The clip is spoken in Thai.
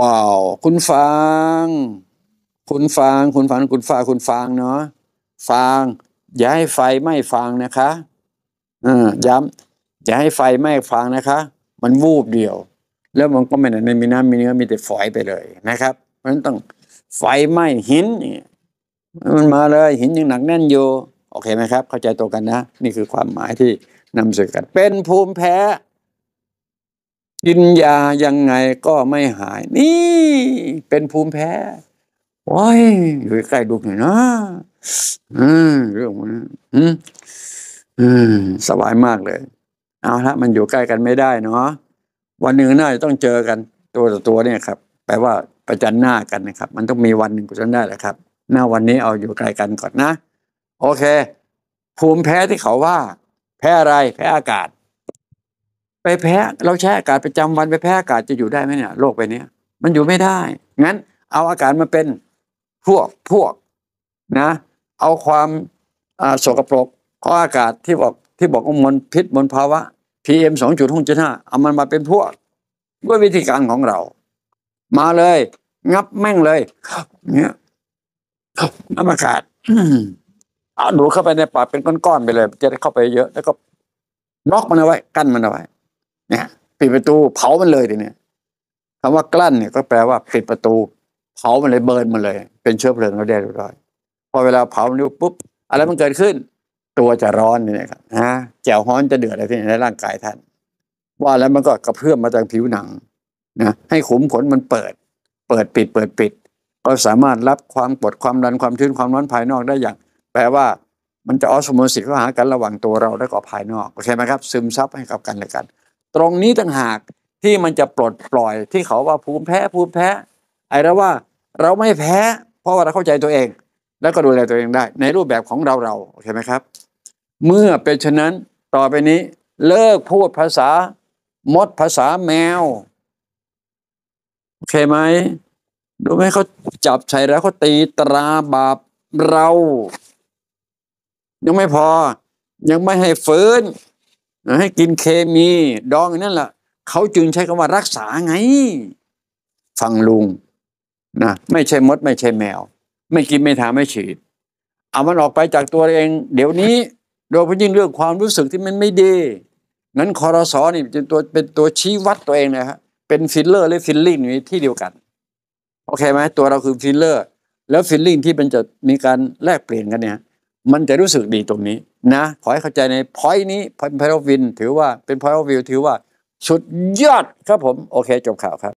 ว้าว คุณฟางคุณฟางคุณฟางคุณฟางคุณฟางเนาะฟางอย่าให้ไฟไหม้ฟางนะคะอ่าย้ำอย่าให้ไฟไหม้ฟางนะคะ มันวูบเดียว แล้วมันก็ไม่ไหนไม่มีน้ำมีเนื้อมีแต่ฝอยไปเลยนะครับเพราะฉะนั้นต้อง ไฟไหม้หินมันมาเลย หินยังหนักแน่นอยู่โอเคไหมครับ เข้าใจตัวกันนะ นี่คือความหมายที่นำสื่อกันเป็นภูมิแพ้กินยายังไงก็ไม่หาย นี่เป็นภูมิแพ้โอ้ยอยู่ใกล้ดูหน่อยนะ อืมเรื่องมันอืมอืมสบายมากเลย เอาละมันอยู่ใกล้กันไม่ได้เนาะวันหนึ่งน่าจะต้องเจอกัน ตัวต่อตัวเนี่ยครับ แปลว่าประจันหน้ากันนะครับ มันต้องมีวันหนึ่งกูจะได้แหละครับ หน้าวันนี้เอาอยู่ไกลกันก่อนนะ โอเค ภูมิแพ้ที่เขาว่า แพ้อะไรแพ้อากาศไปแพ้ เราแช่อากาศประจำวันไปแพ้อากาศจะอยู่ได้ไหมเนี่ยโลกปเนี้ย มันอยู่ไม่ได้ งั้น เอาอากาศมาเป็นพวกพวกนะ เอาความโสกปรกขออากาศที่บอก ที่บอกว่ามลพิษมลภาวะ PM 2.5จุดหจุดห้าเอามันมาเป็นพวก ด้วยวิธีการของเรา มาเลย งับแม่งเลยเนี่ยน้ำอากาศเอาดูเข้าไปในปากเป็นก้อนๆไปเลย จะได้เข้าไปเยอะแล้วก็ล็อกมันเอาไว้ กั้นมันเอาไว้นี่ยปิดประตูเผามันเลยทีเนี้ยคำว่ากลั้นเนี่ยก็แปลว่าปิดประตู เผามันเลยเบิร์นมันเลย เป็นเชื้อเพลิงเราได้เรียบร้อยพอเวลาเผามันปุ๊บ อะไรมันเกิดขึ้น ตัวจะร้อนนี่นะครับฮะแจ่วฮ้อนจะเดือดอะไรที่ในร่างกายท่านว่าแล้วมันก็กระเพื่อมมาจากผิวหนังนะให้ขุมขนมันเปิด เปิดปิด เปิดปิด ก็สามารถรับความกดความดันความชื้นความร้อนภายนอกได้อย่าง แปลว่ามันจะออสโมซิสเข้าหา กันระหว่างตัวเราและก็ภายนอกโอเคไหมครับ ซึมซับให้กับกันและกันตรงนี้ต่างหากที่มันจะปลดปล่อย ที่เขาว่าภูมิแพ้ภูมิแพ้ไอ้เราว่า เราไม่แพ้เพราะว่าเราเข้าใจตัวเอง แล้วก็ดูแลตัวเองได้ ในรูปแบบของเราเราโอเคไหมครับ เมื่อเป็นฉะนั้น ต่อไปนี้ เลิกพูดภาษามดภาษาแมวโอเคไหมดูไหมเขาจับใส่แล้วเขาตีตราบาปเรา ยังไม่พอ ยังไม่ให้ฟื้นให้กินเคมีดองนั่นแหละเขาจึงใช้คำาว่ารักษาไง ฟังลุงนะไม่ใช่มดไม่ใช่แมว ไม่กินไม่ทาไม่ฉีดเอามันออกไปจากตัวเอง เดี๋ยวนี้โดยเฉพาะยิ่งเรื่องความรู้สึกที่มันไม่ดีนั้นคอรสอนี่เป็นตัวเป็นตัวชี้วัดตัวเองนะฮะเป็นฟิลเลอร์และฟิลลิ่งอยู่ที่เดียวกัน โอเคไหมตัวเราคือฟิลเลอร์ แล้วฟิลลิ่งที่มันจะมีการแลกเปลี่ยนกันเนี่ยมันจะรู้สึกดีตรงนี้นะ ขอให้เข้าใจในพอยนี้พอยพอราวินถือว่าเป็นพอยวิว ถือว่าสุดยอดครับผม โอเคจบข่าวครับ